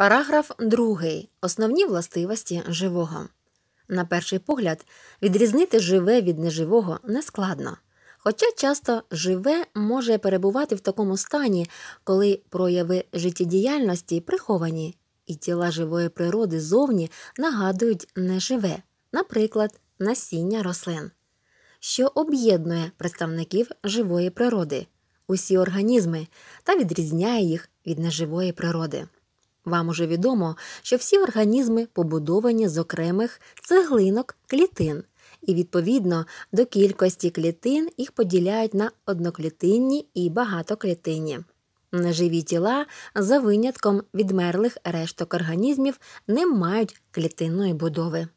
Параграф 2. Основні властивості живого. На перший погляд, відрізнити живе від неживого нескладно. Хоча часто живе може перебувати в такому стані, коли прояви життєдіяльності приховані, і тіла живої природи зовні нагадують неживе, наприклад, насіння рослин, що об'єднує представників живої природи, усі організми та відрізняє їх від неживої природи. Вам уже відомо, що всі організми побудовані з окремих цеглинок клітин, і відповідно до кількості клітин їх поділяють на одноклітинні і багатоклітинні. Неживі тіла, за винятком відмерлих решток організмів, не мають клітинної будови.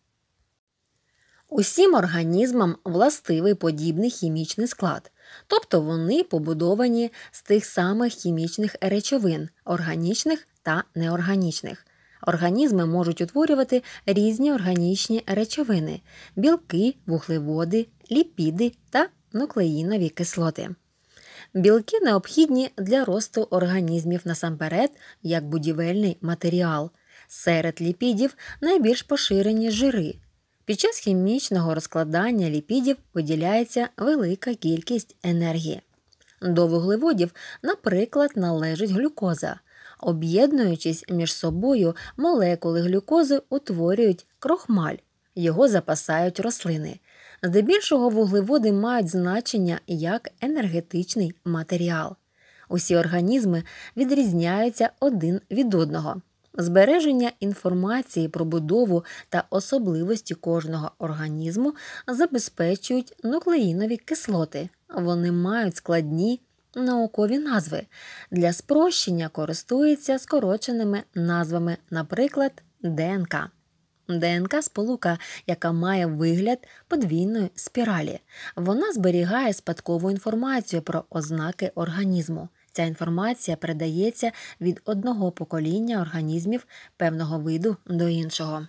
Усім організмам властивий подібний хімічний склад, тобто вони побудовані з тих самих хімічних речовин органічних та неорганічних. Організми можуть утворювати різні органічні речовини білки, вуглеводи, ліпіди та нуклеїнові кислоти. Білки необхідні для росту організмів насамперед як будівельний матеріал. Серед ліпідів найбільш поширені жири. Під час хімічного розкладання ліпідів виділяється велика кількість енергії. До вуглеводів, наприклад, належить глюкоза. Об'єднуючись між собою, молекули глюкози утворюють крохмаль, його запасають рослини. Здебільшого вуглеводи мають значення як енергетичний матеріал. Усі організми відрізняються один від одного. Збереження інформації про будову та особливості кожного організму забезпечують нуклеїнові кислоти. Вони мають складні наукові назви. Для спрощення користуються скороченими назвами, наприклад, ДНК. ДНК сполука, яка має вигляд подвійної спіралі. Вона зберігає спадкову інформацію про ознаки організму. Ця інформація передається від одного покоління організмів певного виду до іншого.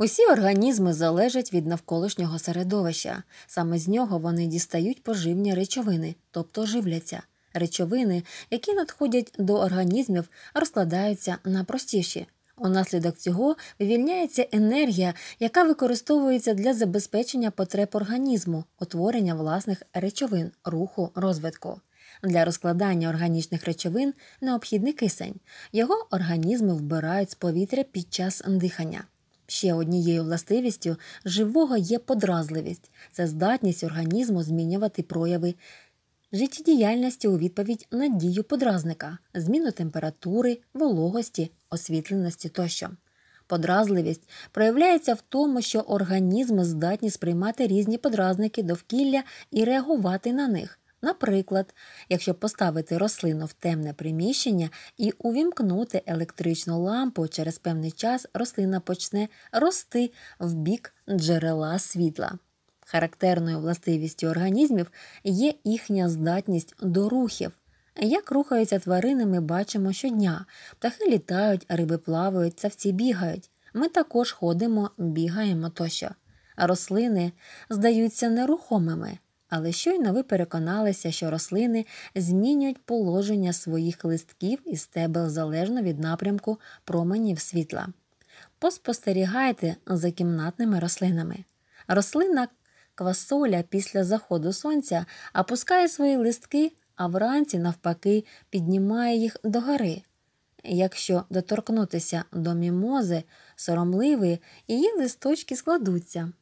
Усі організми залежать від навколишнього середовища, саме з нього вони дістають поживні речовини, тобто живляться. Речовини, які надходять до організмів, розкладаються на простіші. Унаслідок цього вивільняється енергія, яка використовується для забезпечення потреб організму, утворення власних речовин, руху, розвитку. Для розкладання органічних речовин необхідний кисень. Його організми вбирають з повітря під час дихання. Ще однією властивістю живого є подразливість це здатність організму змінювати прояви життєдіяльності у відповідь на дію подразника, зміну температури, вологості, освітленості тощо. Подразливість проявляється в тому, що організм здатні сприймати різні подразники довкілля і реагувати на них. Наприклад, якщо поставити рослину в темне приміщення і увімкнути електричну лампу, через певний час рослина почне рости в бік джерела світла. Характерною властивістю організмів є їхня здатність до рухів. Як рухаються тварини, ми бачимо щодня. Птахи літають, риби плавають, савці бігають. Ми також ходимо, бігаємо тощо. Рослини здаються нерухомими. Але щойно ви переконалися, що рослини змінюють положення своїх листків і стебел залежно від напрямку променів світла. Поспостерігайте за кімнатними рослинами. Рослина квасоля після заходу сонця опускає свої листки, а вранці, навпаки, піднімає їх догори. Якщо доторкнутися до мімози, соромливі, її листочки складуться.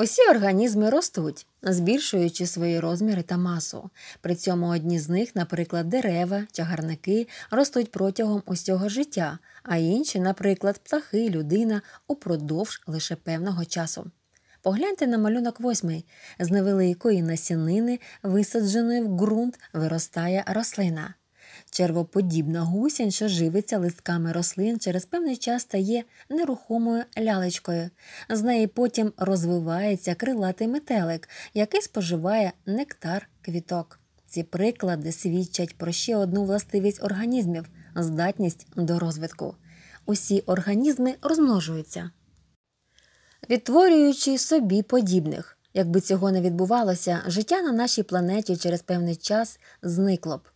Усі організми ростуть, збільшуючи свої розміри та масу. При цьому одні з них, наприклад, дерева, чагарники, ростуть протягом усього життя, а інші, наприклад, птахи, людина упродовж лише певного часу. Погляньте на малюнок восьмий з невеликої насінини, висадженої в ґрунт, виростає рослина. Червоподібна гусінь, що живиться листками рослин, через певний час стає нерухомою лялечкою. З неї потім розвивається крилатий метелик, який споживає нектар квіток. Ці приклади свідчать про ще одну властивість організмів здатність до розвитку. Усі організми розмножуються, відтворюючи собі подібних. Якби цього не відбувалося, життя на нашій планеті через певний час зникло б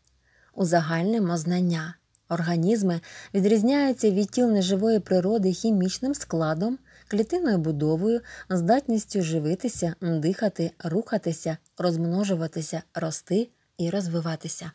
узагальнимо знання. Організми відрізняються від тіл неживої природи хімічним складом, клітиною, будовою, здатністю живитися, дихати, рухатися, розмножуватися, рости і розвиватися.